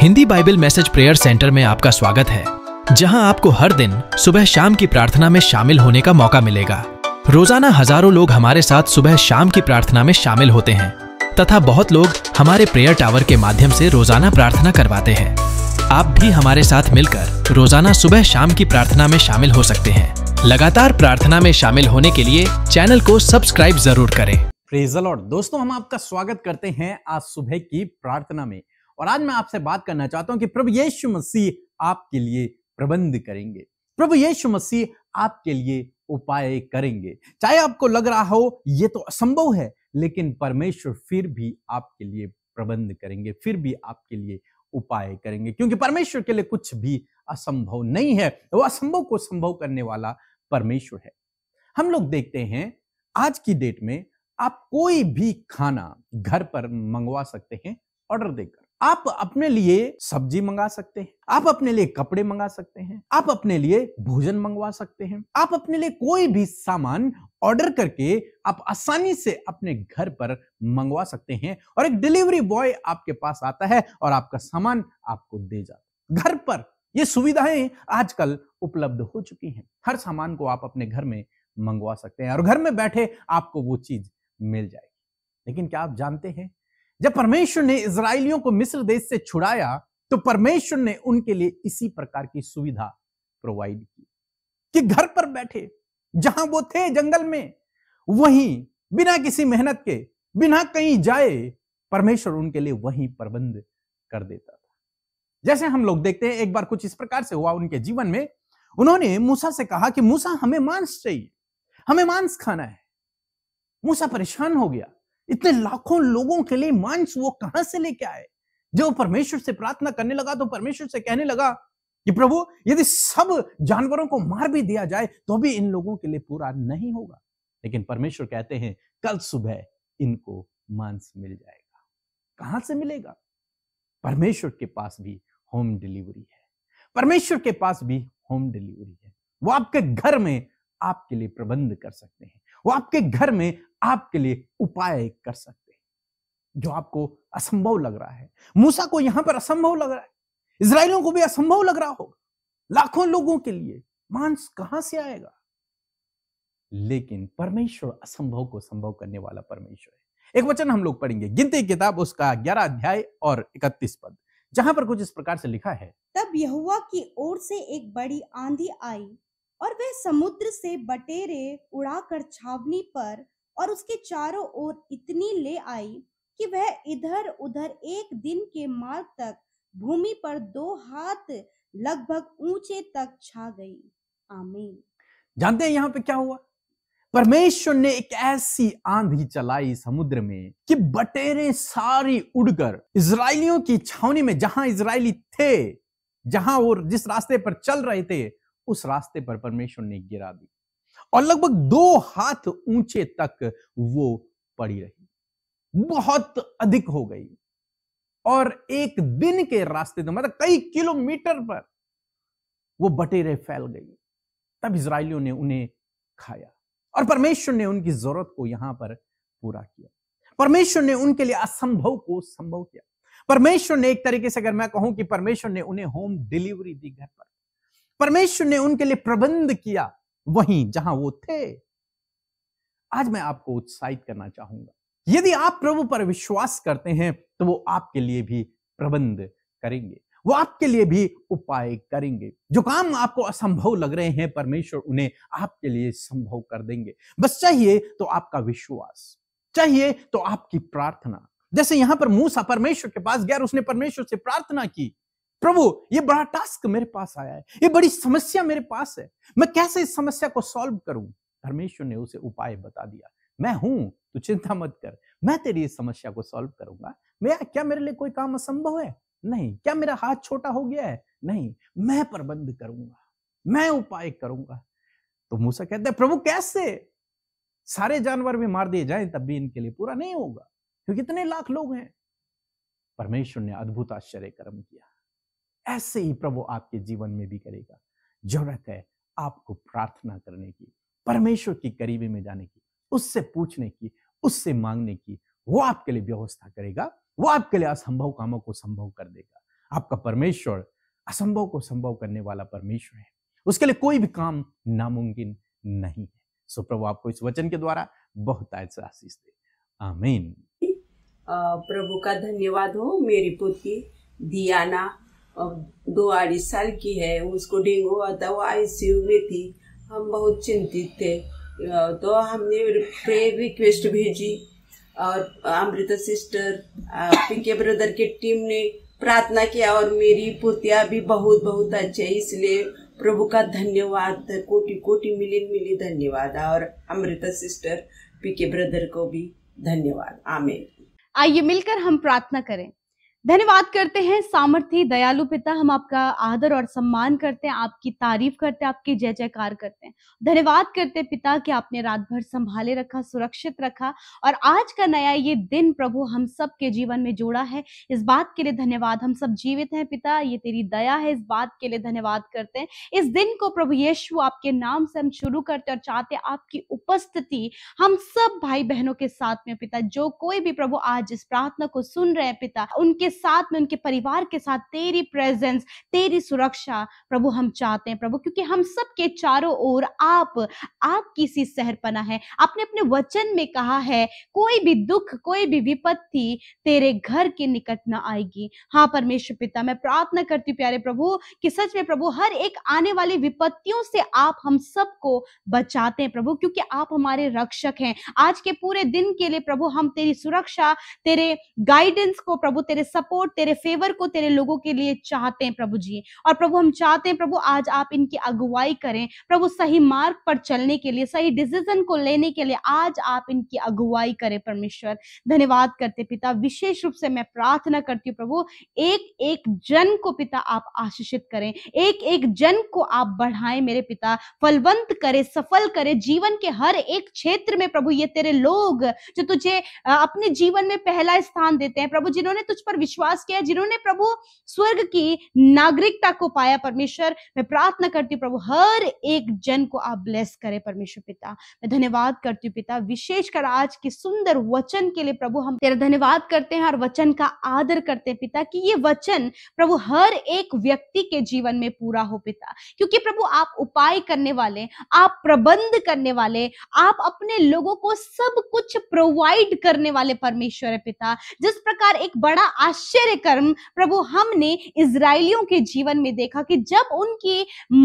Hindi bible message prayer centre में आपका स्वागत है जहां आपको हर दिन सुबह शाम की प्रार्थना में शामिल होने का मौका मिलेगा रोजाना हजारों लोग हमारे साथ सुबह शाम की प्रार्थना में शामिल होते हैं तथा बहुत लोग हमारे प्रेयर टावर के माध्यम से रोजाना प्रार्थना करवाते हैं आप भी हमारे साथ मिलकर रोजाना सुबह शाम की प्रार्थना में शामिल हो सकते हैं लगातार प्रार्थना में शामिल होने के लिए चैनल को सब्सक्राइब जरूर करें दोस्तों हम आपका स्वागत करते हैं आज सुबह की प्रार्थना में और आज मैं आपसे बात करना चाहता हूं कि प्रभु यीशु मसीह आपके लिए प्रबंध करेंगे प्रभु यीशु मसीह आपके लिए उपाय करेंगे चाहे आपको लग रहा हो ये तो असंभव है लेकिन परमेश्वर फिर भी आपके लिए प्रबंध करेंगे फिर भी आपके लिए उपाय करेंगे क्योंकि परमेश्वर के लिए कुछ भी असंभव नहीं है वो असंभव को संभव करने वाला परमेश्वर है हम लोग देखते हैं आज की डेट में आप कोई भी खाना घर पर मंगवा सकते हैं ऑर्डर देकर आप अपने लिए सब्जी मंगा सकते हैं आप अपने लिए कपड़े मंगा सकते हैं आप अपने लिए भोजन मंगवा सकते हैं आप अपने लिए कोई भी सामान ऑर्डर करके आप आसानी से अपने घर पर मंगवा सकते हैं और एक डिलीवरी बॉय आपके पास आता है और आपका सामान आपको दे जाता घर पर ये सुविधाएं आजकल उपलब्ध हो चुकी हैं हर सामान को आप अपने घर में मंगवा सकते हैं और घर में बैठे आपको वो चीज मिल जाएगी लेकिन क्या आप जानते हैं जब परमेश्वर ने इसराइलियों को मिस्र देश से छुड़ाया तो परमेश्वर ने उनके लिए इसी प्रकार की सुविधा प्रोवाइड की कि घर पर बैठे जहां वो थे जंगल में वहीं बिना किसी मेहनत के बिना कहीं जाए परमेश्वर उनके लिए वहीं प्रबंध कर देता था जैसे हम लोग देखते हैं एक बार कुछ इस प्रकार से हुआ उनके जीवन में उन्होंने मूसा से कहा कि मूसा हमें मांस चाहिए हमें मांस खाना है मूसा परेशान हो गया इतने लाखों लोगों के लिए मांस वो कहां से लेके आए जब परमेश्वर से प्रार्थना करने लगा तो परमेश्वर से कहने लगा कि प्रभु यदि सब जानवरों को मार भी दिया जाए तो भी इन लोगों के लिए पूरा नहीं होगा लेकिन परमेश्वर कहते हैं कल सुबह इनको मांस मिल जाएगा कहां से मिलेगा परमेश्वर के पास भी होम डिलीवरी है परमेश्वर के पास भी होम डिलीवरी है वो आपके घर में आपके लिए प्रबंध कर सकते हैं वो आपके घर में आपके लिए उपाय कर सकते हैं जो आपको असंभव लग रहा है मूसा को यहां पर असंभव लग रहा है इसराइलों को भी असंभव लग रहा होगा लाखों लोगों के लिए मांस कहां से आएगा लेकिन परमेश्वर असंभव को संभव करने वाला परमेश्वर है एक वचन हम लोग पढ़ेंगे गिनती किताब उसका ग्यारह अध्याय और इकतीस पद जहां पर कुछ इस प्रकार से लिखा है तब यहुआ की ओर से एक बड़ी आंधी आई और वह समुद्र से बटेरे उड़ाकर छावनी पर और उसके चारों ओर इतनी ले आई कि वह इधर उधर एक दिन के मार्ग तक भूमि पर दो हाथ लगभग ऊंचे तक छा गई आमीन जानते हैं यहाँ पे क्या हुआ परमेश्वर ने एक ऐसी आंधी चलाई समुद्र में कि बटेरे सारी उड़कर इसराइलियों की छावनी में जहां इसराइली थे जहां और जिस रास्ते पर चल रहे थे उस रास्ते पर परमेश्वर ने गिरा दी और लगभग दो हाथ ऊंचे तक वो पड़ी रही बहुत अधिक हो गई और एक दिन के रास्ते तो मतलब कई किलोमीटर पर वो बटेरे फैल गई तब इसराइलियों ने उन्हें खाया और परमेश्वर ने उनकी जरूरत को यहां पर पूरा किया परमेश्वर ने उनके लिए असंभव को संभव किया परमेश्वर ने एक तरीके से अगर मैं कहूं कि परमेश्वर ने उन्हें होम डिलीवरी दी घर पर परमेश्वर ने उनके लिए प्रबंध किया वहीं जहां वो थे आज मैं आपको उत्साहित करना चाहूंगा यदि आप प्रभु पर विश्वास करते हैं तो वो आपके लिए भी प्रबंध करेंगे वो आपके लिए भी उपाय करेंगे जो काम आपको असंभव लग रहे हैं परमेश्वर उन्हें आपके लिए संभव कर देंगे बस चाहिए तो आपका विश्वास चाहिए तो आपकी प्रार्थना जैसे यहां पर मूसा परमेश्वर के पास गया और उसने परमेश्वर से प्रार्थना की प्रभु ये बड़ा टास्क मेरे पास आया है ये बड़ी समस्या मेरे पास है मैं कैसे इस समस्या को सॉल्व करूं परमेश्वर ने उसे उपाय बता दिया मैं हूं तू चिंता मत कर मैं तेरी इस समस्या को सॉल्व करूंगा मैं क्या मेरे लिए कोई काम असंभव है नहीं क्या मेरा हाथ छोटा हो गया है नहीं मैं प्रबंध करूंगा मैं उपाय करूंगा तो मूसा कहते प्रभु कैसे सारे जानवर भी मार दिए जाए तब भी इनके लिए पूरा नहीं होगा क्योंकि इतने लाख लोग हैं परमेश्वर ने अद्भुत आश्चर्य कर्म किया ऐसे ही प्रभु आपके जीवन में भी करेगा जरूरत है आपको प्रार्थना करने की परमेश्वर की करीबी में जाने की उससे पूछने की उससे मांगने की वो आपके लिए व्यवस्था करेगा वो आपके लिए असंभव कामों को संभव कर देगा आपका परमेश्वर असंभव को संभव करने वाला परमेश्वर है उसके लिए कोई भी काम नामुमकिन नहीं है सो प्रभु आपको इस वचन के द्वारा बहुत ऐसा आशीष दे आमीन प्रभु का धन्यवाद हो मेरी पुत्री दियाना दो अढ़ाई साल की है उसको डेंगू हुआ था वो आईसीयू में थी हम बहुत चिंतित थे तो हमने प्रेयर रिक्वेस्ट भेजी और अमृता सिस्टर पिंके ब्रदर के टीम ने प्रार्थना किया और मेरी पुतिया भी बहुत बहुत अच्छे इसलिए प्रभु का धन्यवाद कोटि कोटि मिली मिली धन्यवाद और अमृता सिस्टर पीके ब्रदर को भी धन्यवाद आमेर आइए मिलकर हम प्रार्थना करें धन्यवाद करते हैं सामर्थ्य दयालु पिता हम आपका आदर और सम्मान करते हैं आपकी तारीफ करते हैं आपकी जय जयकार करते हैं धन्यवाद करते पिता कि आपने रात भर संभाले रखा सुरक्षित रखा और आज का नया ये दिन प्रभु हम सब के जीवन में जोड़ा है इस बात के लिए धन्यवाद हम सब जीवित हैं पिता ये तेरी दया है इस बात के लिए धन्यवाद करते हैं इस दिन को प्रभु यीशु आपके नाम से हम शुरू करते और चाहते आपकी उपस्थिति हम सब भाई बहनों के साथ में पिता जो कोई भी प्रभु आज इस प्रार्थना को सुन रहे हैं पिता उनके साथ में उनके परिवार के साथ तेरी प्रेजेंस तेरी सुरक्षा प्रभु हम चाहते हैं प्रभु क्योंकि हम सबके चारों ओर आप आपकी सी सहरपना है आपने अपने वचन में कहा है कोई भी दुख कोई भी विपत्ति तेरे घर के निकट ना आएगी हाँ परमेश्वर पिता मैं प्रार्थना करती हूँ प्यारे प्रभु कि सच में प्रभु हर एक आने वाली विपत्तियों से आप हम सबको बचाते हैं प्रभु क्योंकि आप हमारे रक्षक हैं आज के पूरे दिन के लिए प्रभु हम तेरी सुरक्षा तेरे गाइडेंस को प्रभु तेरे सब सपोर्ट तेरे फेवर को तेरे लोगों के लिए चाहते हैं प्रभु जी और प्रभु हम चाहते हैं प्रभु आज आप इनकी अगुवाई करें प्रभु सही मार्ग पर चलने के लिए सही डिसीजन को लेने के लिए आज आप इनकी अगुवाई करें परमेश्वर धन्यवाद करते पिता विशेष रूप से मैं प्रार्थना करती हूँ प्रभु एक एक जन को पिता आप आशीषित करें एक एक जन को आप बढ़ाएं मेरे पिता फलवंत करे सफल करे जीवन के हर एक क्षेत्र में प्रभु ये तेरे लोग जो तुझे अपने जीवन में पहला स्थान देते हैं प्रभु जिन्होंने तुझ पर विश्वास किया जिन्होंने प्रभु स्वर्ग की नागरिकता को पाया परमेश्वर मैं प्रार्थना करती हूँ प्रभु हर एक जन को आप ब्लेस करें परमेश्वर पिता मैं धन्यवाद करती हूँ पिता विशेषकर आज के सुंदर वचन के लिए प्रभु हम तेरा धन्यवाद करते हैं और वचन का आदर करते हैं पिता कि ये वचन प्रभु हर एक व्यक्ति के जीवन में पूरा हो पिता क्योंकि प्रभु आप उपाय करने वाले आप प्रबंध करने वाले आप अपने लोगों को सब कुछ प्रोवाइड करने वाले परमेश्वर है पिता जिस प्रकार एक बड़ा आश आश्चर्य कर्म प्रभु हमने इसराइलियों के जीवन में देखा कि जब उनके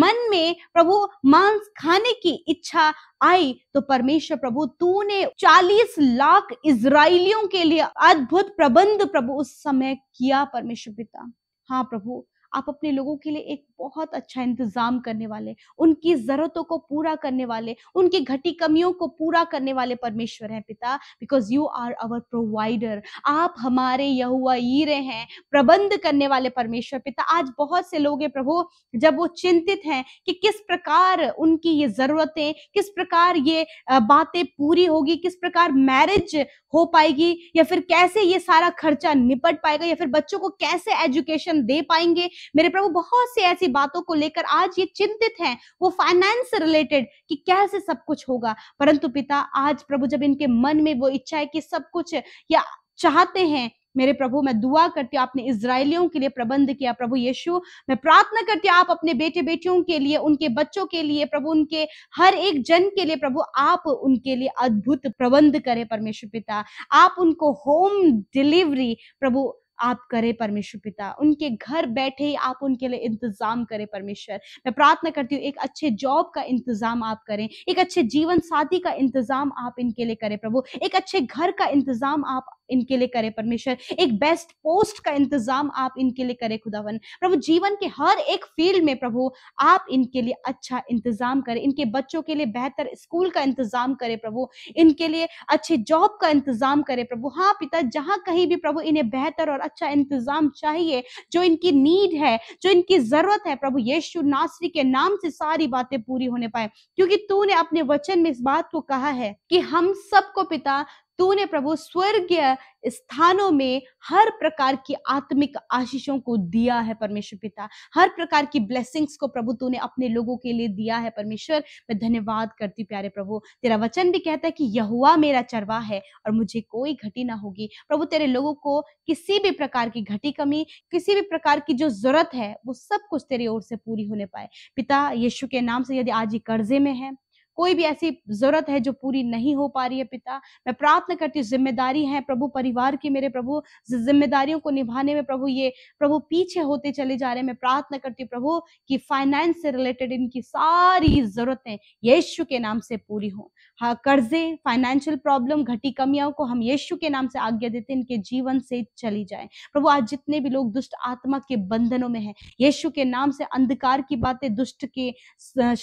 मन में प्रभु मांस खाने की इच्छा आई तो परमेश्वर प्रभु तूने 40 लाख इसराइलियों के लिए अद्भुत प्रबंध प्रभु उस समय किया परमेश्वर पिता हाँ प्रभु आप अपने लोगों के लिए एक बहुत अच्छा इंतजाम करने वाले उनकी जरूरतों को पूरा करने वाले उनकी घटी कमियों को पूरा करने वाले परमेश्वर हैं पिता because you are our provider आप हमारे यहुआ ईरे हैं प्रबंध करने वाले परमेश्वर पिता आज बहुत से लोग हैं प्रभु जब वो चिंतित हैं कि किस प्रकार उनकी ये जरूरतें किस प्रकार ये बातें पूरी होगी किस प्रकार मैरिज हो पाएगी या फिर कैसे ये सारा खर्चा निपट पाएगा या फिर बच्चों को कैसे एजुकेशन दे पाएंगे मेरे प्रभु बहुत से ऐसी बातों को लेकर आज ये चिंतित हैं वो फाइनेंस रिलेटेड कि कैसे सब कुछ होगा परंतु पिता आज प्रभु जब इनके मन में वो इच्छा है कि सब कुछ या चाहते हैं मेरे प्रभु मैं दुआ करती हूँ आपने इसराइलियों के लिए प्रबंध किया प्रभु यीशु मैं प्रार्थना करती हूँ आप अपने बेटे बेटियों के लिए उनके बच्चों के लिए प्रभु उनके हर एक जन के लिए प्रभु आप उनके लिए अद्भुत प्रबंध करें परमेश्वर पिता आप उनको होम डिलीवरी प्रभु आप करें परमेश्वर पिता उनके घर बैठे ही आप उनके लिए इंतजाम करें परमेश्वर मैं प्रार्थना करती हूँ एक अच्छे जॉब का इंतजाम आप करें एक अच्छे जीवन साथी का इंतजाम आप इनके लिए करें प्रभु एक अच्छे घर का इंतजाम आप इनके लिए करे परमेश्वर एक बेस्ट पोस्ट का इंतजाम आप इनके लिए करे खुदावन प्रभु जीवन के हर एक फील्ड में प्रभु आप इनके लिए अच्छा इंतजाम करें इनके बच्चों के लिए बेहतर स्कूल का इंतजाम करे प्रभु इनके लिए अच्छे जॉब का इंतजाम करे प्रभु हाँ पिता जहाँ कहीं भी प्रभु इन्हें बेहतर और अच्छा इंतजाम चाहिए जो इनकी नीड है जो इनकी जरूरत है प्रभु यीशु नासरी के नाम से सारी बातें पूरी होने पाए क्योंकि तूने अपने वचन में इस बात को कहा है कि हम सबको पिता तूने प्रभु स्वर्गीय स्थानों में हर प्रकार की आत्मिक आशीषों को दिया है परमेश्वर पिता हर प्रकार की ब्लेसिंग्स को प्रभु तूने अपने लोगों के लिए दिया है परमेश्वर मैं धन्यवाद करती प्यारे प्रभु तेरा वचन भी कहता है कि यहुआ मेरा चरवा है और मुझे कोई घटी ना होगी प्रभु तेरे लोगों को किसी भी प्रकार की घटी कमी किसी भी प्रकार की जो जरूरत है वो सब कुछ तेरी ओर से पूरी होने पाए पिता यीशु के नाम से यदि आज ही कर्जे में है कोई भी ऐसी जरूरत है जो पूरी नहीं हो पा रही है पिता मैं प्रार्थना करती हूँ जिम्मेदारी है प्रभु परिवार की मेरे प्रभु जिम्मेदारियों को निभाने में प्रभु ये प्रभु पीछे होते चले जा रहे हैं मैं प्रार्थना करती हूँ प्रभु कि फाइनेंस से रिलेटेड इनकी सारी जरूरतें यीशु के नाम से पूरी हों हाँ कर्जे फाइनेंशियल प्रॉब्लम घटी कमियां को हम यीशु के नाम से आज्ञा देते हैं इनके जीवन से चली जाए प्रभु आज जितने भी लोग दुष्ट आत्मा के बंधनों में है यीशु के नाम से अंधकार की बातें दुष्ट के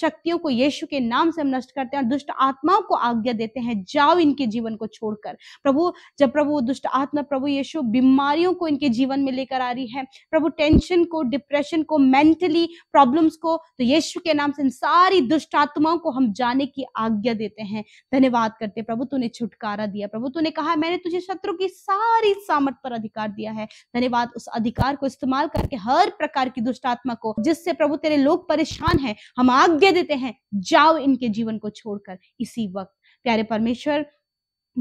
शक्तियों को यीशु के नाम से हम नष्ट करते हैं और दुष्ट आत्माओं को आज्ञा देते हैं जाओ इनके जीवन को छोड़कर प्रभु जब प्रभु दुष्ट आत्मा प्रभु यीशु बीमारियों को इनके जीवन में लेकर आ रही है प्रभु टेंशन को डिप्रेशन को मेंटली प्रॉब्लम्स को तो यीशु के नाम से इन सारी दुष्ट आत्माओं को हम जाने की आज्ञा देते हैं धन्यवाद करते प्रभु तूने छुटकारा दिया प्रभु तूने कहा मैंने तुझे शत्रु की सारी सामर्थ पर अधिकार दिया है धन्यवाद उस अधिकार को इस्तेमाल करके हर प्रकार की दुष्ट आत्मा को जिससे प्रभु तेरे लोग परेशान है हम आज्ञा देते हैं जाओ इनके जीवन को छोड़कर इसी वक्त प्यारे परमेश्वर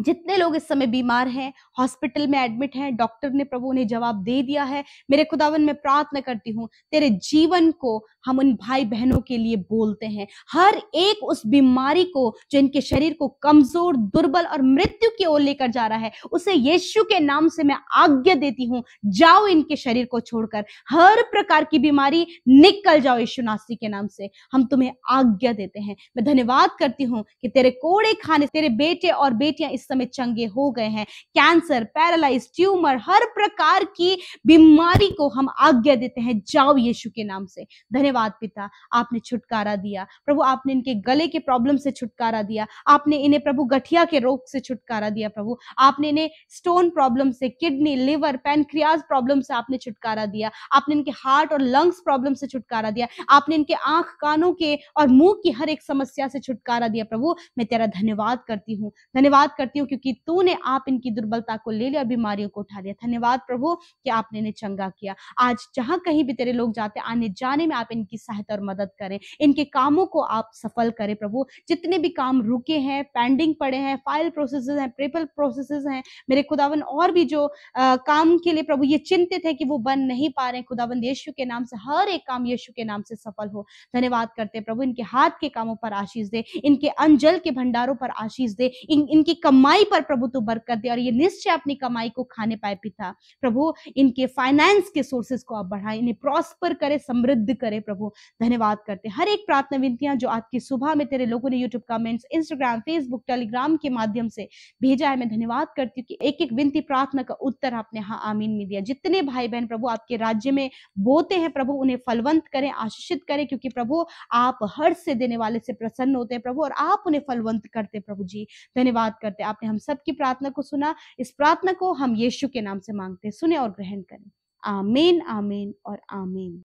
जितने लोग इस समय बीमार हैं हॉस्पिटल में एडमिट हैं डॉक्टर ने प्रभु उन्हें जवाब दे दिया है मेरे खुदावन में प्रार्थना करती हूँ तेरे जीवन को हम उन भाई बहनों के लिए बोलते हैं हर एक उस बीमारी को जो इनके शरीर को कमजोर दुर्बल और मृत्यु की ओर लेकर जा रहा है उसे यीशु के नाम से मैं आज्ञा देती हूँ जाओ इनके शरीर को छोड़कर हर प्रकार की बीमारी निकल जाओ यीशु नासी के नाम से हम तुम्हें आज्ञा देते हैं मैं धन्यवाद करती हूँ कि तेरे कोड़े खाने तेरे बेटे और बेटियां इस इस समय चंगे हो गए हैं कैंसर पैरालाइज ट्यूमर हर प्रकार की बीमारी को हम आज्ञा देते हैं जाओ यीशु के नाम से धन्यवाद पिता आपने छुटकारा दिया प्रभु आपने इनके गले के प्रॉब्लम से छुटकारा दिया आपने इन्हें प्रभु गठिया के रोग से छुटकारा दिया प्रभु आपने इन्हें स्टोन प्रॉब्लम से किडनी लिवर पैनक्रियाज प्रॉब्लम से आपने छुटकारा दिया आपने इनके हार्ट और लंग्स प्रॉब्लम से छुटकारा दिया आपने इनके आंख कानों के और मुंह की हर एक समस्या से छुटकारा दिया प्रभु मैं तेरा धन्यवाद करती हूँ धन्यवाद करती करती हूँ क्योंकि तूने आप इनकी दुर्बलता को ले लिया बीमारियों को उठा लिया धन्यवाद प्रभु कि आपने इन्हें चंगा किया आज जहाँ कहीं भी तेरे लोग जाते आने जाने में आप इनकी सहायता और मदद करें इनके कामों को आप सफल करें प्रभु जितने भी काम रुके हैं पेंडिंग पड़े हैं फाइल प्रोसेस हैं पेपर प्रोसेस हैं मेरे खुदावन और भी जो आ, काम के लिए प्रभु ये चिंतित है कि वो बन नहीं पा रहे खुदावन यीशु के नाम से हर एक काम यीशु के नाम से सफल हो धन्यवाद करते प्रभु इनके हाथ के कामों पर आशीष दे इनके अंजल के भंडारों पर आशीष दे इन, इनकी कम कमाई पर प्रभु तू बरकत दे और ये निश्चय अपनी कमाई को खाने पाए पिता प्रभु इनके फाइनेंस के सोर्सेस को आप बढ़ाए इन्हें प्रॉस्पर करे समृद्ध करे प्रभु धन्यवाद करते हर एक प्रार्थना विनतियां जो आज की सुबह में तेरे लोगों ने YouTube comments Instagram Facebook Telegram के माध्यम से भेजा है मैं धन्यवाद करती हूँ कि एक एक विनती प्रार्थना का उत्तर आपने हाँ आमीन में दिया जितने भाई बहन प्रभु आपके राज्य में बोते हैं प्रभु उन्हें फलवंत करें आशीषित करें क्योंकि प्रभु आप हर से देने वाले से प्रसन्न होते हैं प्रभु और आप उन्हें फलवंत करते प्रभु जी धन्यवाद करते करके आपने हम सब की प्रार्थना को सुना इस प्रार्थना को हम यीशु के नाम से मांगते सुने और ग्रहण करें आमीन आमीन और आमीन